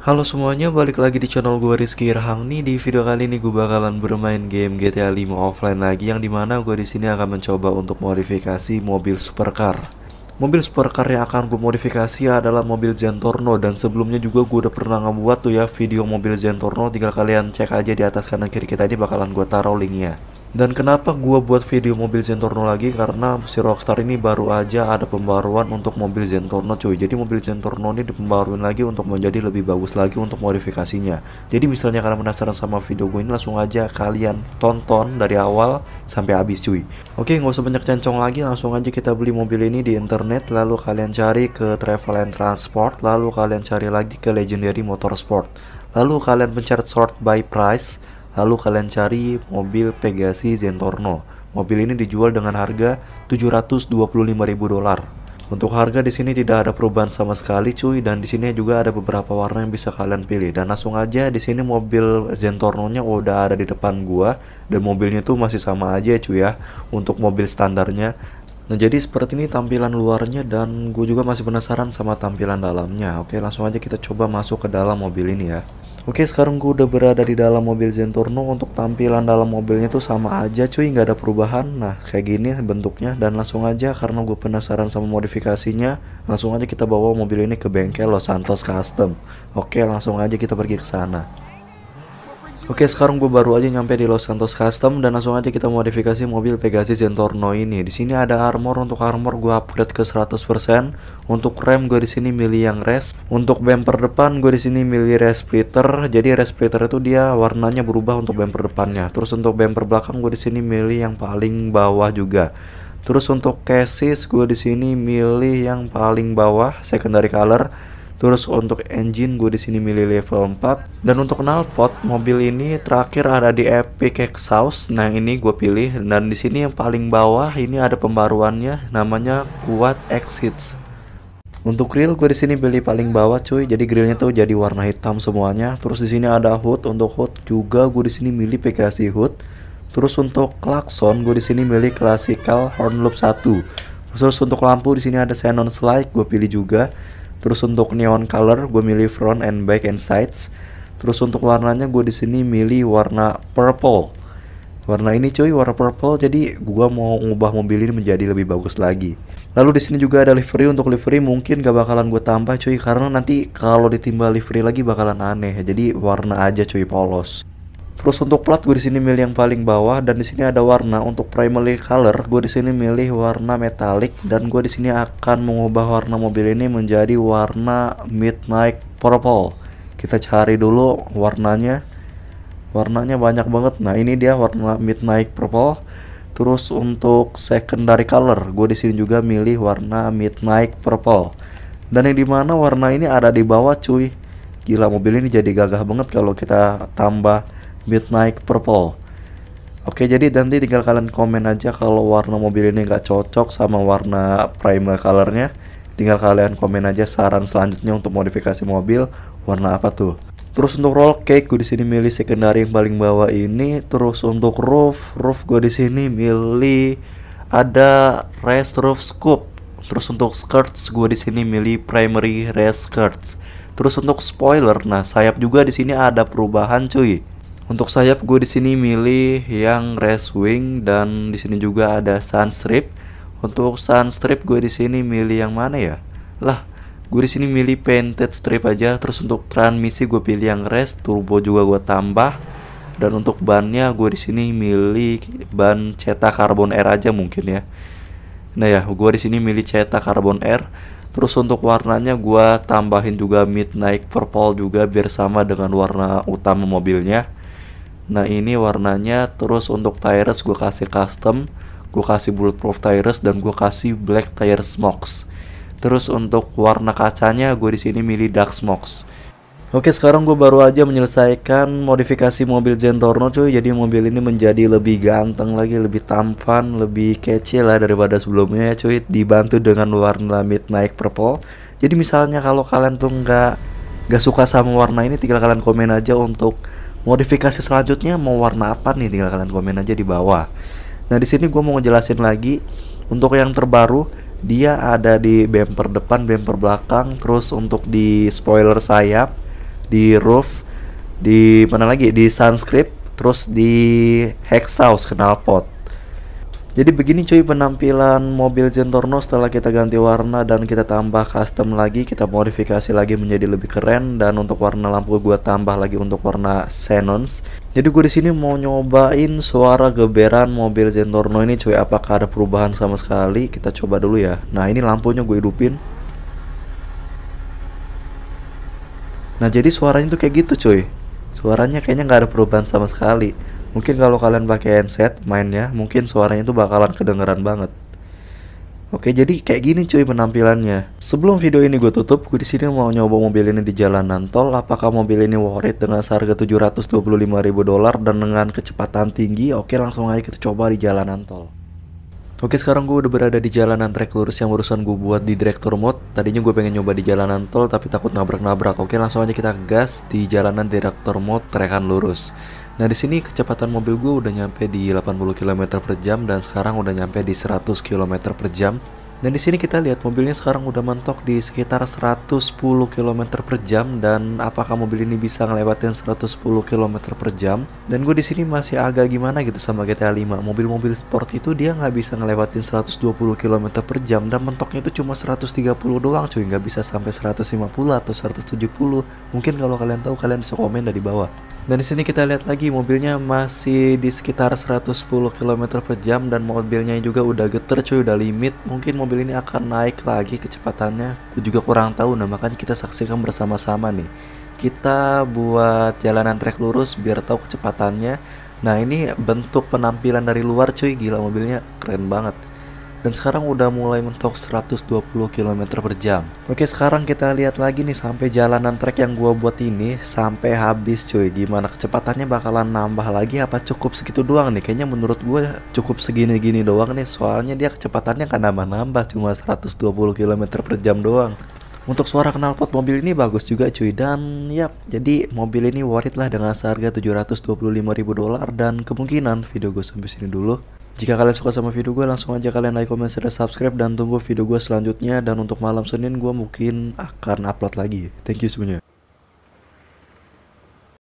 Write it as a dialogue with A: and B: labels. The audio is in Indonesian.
A: Halo semuanya, balik lagi di channel gue Rizky Irhang nih. Di video kali ini gue bakalan bermain game GTA 5 offline lagi yang dimana gue di sini akan mencoba untuk modifikasi mobil supercar. Mobil supercar yang akan gue modifikasi adalah mobil Zentorno dan sebelumnya juga gue udah pernah ngebuat tuh ya video mobil Zentorno tinggal kalian cek aja di atas kanan kiri kita ini bakalan gue taruh linknya. Dan kenapa gue buat video mobil Zentorno lagi karena si Rockstar ini baru aja ada pembaruan untuk mobil Zentorno cuy Jadi mobil Zentorno ini dipembaruin lagi untuk menjadi lebih bagus lagi untuk modifikasinya Jadi misalnya kalian penasaran sama video gue ini langsung aja kalian tonton dari awal sampai habis cuy Oke nggak usah banyak cencong lagi langsung aja kita beli mobil ini di internet Lalu kalian cari ke travel and transport Lalu kalian cari lagi ke legendary motorsport Lalu kalian pencet sort by price Lalu kalian cari mobil Pegasi Zentorno. Mobil ini dijual dengan harga 725.000 dolar. Untuk harga di sini tidak ada perubahan sama sekali cuy dan di sini juga ada beberapa warna yang bisa kalian pilih dan langsung aja di sini mobil zentornonya udah ada di depan gua dan mobilnya tuh masih sama aja cuy ya untuk mobil standarnya Nah jadi seperti ini tampilan luarnya dan gue juga masih penasaran sama tampilan dalamnya Oke langsung aja kita coba masuk ke dalam mobil ini ya Oke sekarang gue udah berada di dalam mobil Zenturno Untuk tampilan dalam mobilnya tuh sama aja cuy nggak ada perubahan Nah kayak gini bentuknya dan langsung aja karena gue penasaran sama modifikasinya Langsung aja kita bawa mobil ini ke bengkel Los Santos Custom Oke langsung aja kita pergi ke sana Oke sekarang gue baru aja nyampe di Los Santos Custom dan langsung aja kita modifikasi mobil Pegasus Zentorno ini. Di sini ada armor untuk armor gue upgrade ke 100%. Untuk rem gue di sini milih yang res. Untuk bumper depan gue di sini milih res splitter. Jadi res splitter itu dia warnanya berubah untuk bumper depannya. Terus untuk bumper belakang gue di sini milih yang paling bawah juga. Terus untuk chassis gue di sini milih yang paling bawah secondary color. Terus untuk engine gue di sini milih level 4 dan untuk knalpot mobil ini terakhir ada di Epic Exhaust. Nah, ini gue pilih dan di sini yang paling bawah ini ada pembaruannya namanya Kuat Exits. Untuk grill gue di sini pilih paling bawah cuy. Jadi grillnya tuh jadi warna hitam semuanya. Terus di sini ada hood untuk hood juga gue di sini milih PKC hood. Terus untuk klakson gue di sini milih classical horn loop 1. Terus untuk lampu di sini ada xenon slide gue pilih juga. Terus untuk neon color gue milih front and back and sides. Terus untuk warnanya gue di sini milih warna purple. Warna ini cuy warna purple jadi gue mau ngubah mobil ini menjadi lebih bagus lagi. Lalu di sini juga ada livery untuk livery mungkin gak bakalan gue tambah cuy karena nanti kalau ditimbal livery lagi bakalan aneh. Jadi warna aja cuy polos. Terus untuk plat gue di sini milih yang paling bawah dan di sini ada warna untuk primary color gue di sini milih warna metalik dan gue di sini akan mengubah warna mobil ini menjadi warna midnight purple. Kita cari dulu warnanya. Warnanya banyak banget. Nah, ini dia warna midnight purple. Terus untuk secondary color gue di sini juga milih warna midnight purple. Dan yang dimana warna ini ada di bawah cuy. Gila mobil ini jadi gagah banget kalau kita tambah Midnight Purple Oke jadi nanti tinggal kalian komen aja kalau warna mobil ini nggak cocok sama warna primer colornya Tinggal kalian komen aja saran selanjutnya untuk modifikasi mobil warna apa tuh Terus untuk roll cake gue di sini milih secondary yang paling bawah ini. Terus untuk roof, roof gue di sini milih ada rest roof scoop. Terus untuk skirts gue di sini milih primary rest skirts. Terus untuk spoiler, nah sayap juga di sini ada perubahan cuy. Untuk sayap gue di sini milih yang rest wing dan di sini juga ada sun strip. Untuk sun strip gue di sini milih yang mana ya? Lah, gue di sini milih painted strip aja. Terus untuk transmisi gue pilih yang rest, turbo juga gue tambah. Dan untuk bannya gue di sini milih ban cetak karbon air aja mungkin ya. Nah ya, gue di sini milih cetak karbon air. Terus untuk warnanya gue tambahin juga midnight purple juga biar sama dengan warna utama mobilnya nah ini warnanya terus untuk tires gue kasih custom gue kasih bulletproof tires dan gue kasih black tire smokes terus untuk warna kacanya gue di sini milih dark smokes Oke sekarang gue baru aja menyelesaikan modifikasi mobil Zentorno cuy Jadi mobil ini menjadi lebih ganteng lagi, lebih tampan, lebih kece lah daripada sebelumnya ya cuy Dibantu dengan warna midnight purple Jadi misalnya kalau kalian tuh nggak suka sama warna ini tinggal kalian komen aja untuk modifikasi selanjutnya mau warna apa nih tinggal kalian komen aja di bawah nah di sini gue mau ngejelasin lagi untuk yang terbaru dia ada di bumper depan bumper belakang terus untuk di spoiler sayap di roof di mana lagi di sunscript terus di exhaust knalpot jadi begini cuy penampilan mobil Gentorno setelah kita ganti warna dan kita tambah custom lagi Kita modifikasi lagi menjadi lebih keren dan untuk warna lampu gue tambah lagi untuk warna xenons Jadi gue di sini mau nyobain suara geberan mobil Gentorno ini cuy apakah ada perubahan sama sekali Kita coba dulu ya Nah ini lampunya gue hidupin Nah jadi suaranya tuh kayak gitu cuy Suaranya kayaknya gak ada perubahan sama sekali mungkin kalau kalian pakai headset mainnya mungkin suaranya itu bakalan kedengeran banget Oke, jadi kayak gini cuy penampilannya. Sebelum video ini gue tutup, gue di sini mau nyoba mobil ini di jalanan tol. Apakah mobil ini worth it dengan harga 725.000 dolar dan dengan kecepatan tinggi? Oke, langsung aja kita coba di jalanan tol. Oke, sekarang gue udah berada di jalanan trek lurus yang barusan gue buat di director mode. Tadinya gue pengen nyoba di jalanan tol tapi takut nabrak-nabrak. Oke, langsung aja kita gas di jalanan director mode trekan lurus. Nah di sini kecepatan mobil gue udah nyampe di 80 km per jam dan sekarang udah nyampe di 100 km per jam dan di sini kita lihat mobilnya sekarang udah mentok di sekitar 110 km per jam dan apakah mobil ini bisa ngelewatin 110 km per jam. Dan gue di sini masih agak gimana gitu sama GTA 5. Mobil-mobil sport itu dia nggak bisa ngelewatin 120 km per jam dan mentoknya itu cuma 130 doang cuy. Nggak bisa sampai 150 atau 170. Mungkin kalau kalian tahu kalian bisa komen dari bawah. Dan di sini kita lihat lagi mobilnya masih di sekitar 110 km per jam dan mobilnya juga udah geter cuy udah limit mungkin mobil mobil ini akan naik lagi kecepatannya Aku juga kurang tahu nah makanya kita saksikan bersama-sama nih Kita buat jalanan trek lurus biar tahu kecepatannya Nah ini bentuk penampilan dari luar cuy gila mobilnya keren banget dan sekarang udah mulai mentok 120 km per jam oke sekarang kita lihat lagi nih sampai jalanan trek yang gua buat ini sampai habis cuy gimana kecepatannya bakalan nambah lagi apa cukup segitu doang nih kayaknya menurut gua cukup segini-gini doang nih soalnya dia kecepatannya kan nambah-nambah cuma 120 km per jam doang untuk suara knalpot mobil ini bagus juga cuy dan yap jadi mobil ini worth it lah dengan seharga 725.000 dolar dan kemungkinan video gue sampai sini dulu. Jika kalian suka sama video gue langsung aja kalian like, comment, share, subscribe dan tunggu video gue selanjutnya dan untuk malam Senin gue mungkin akan upload lagi. Thank you semuanya.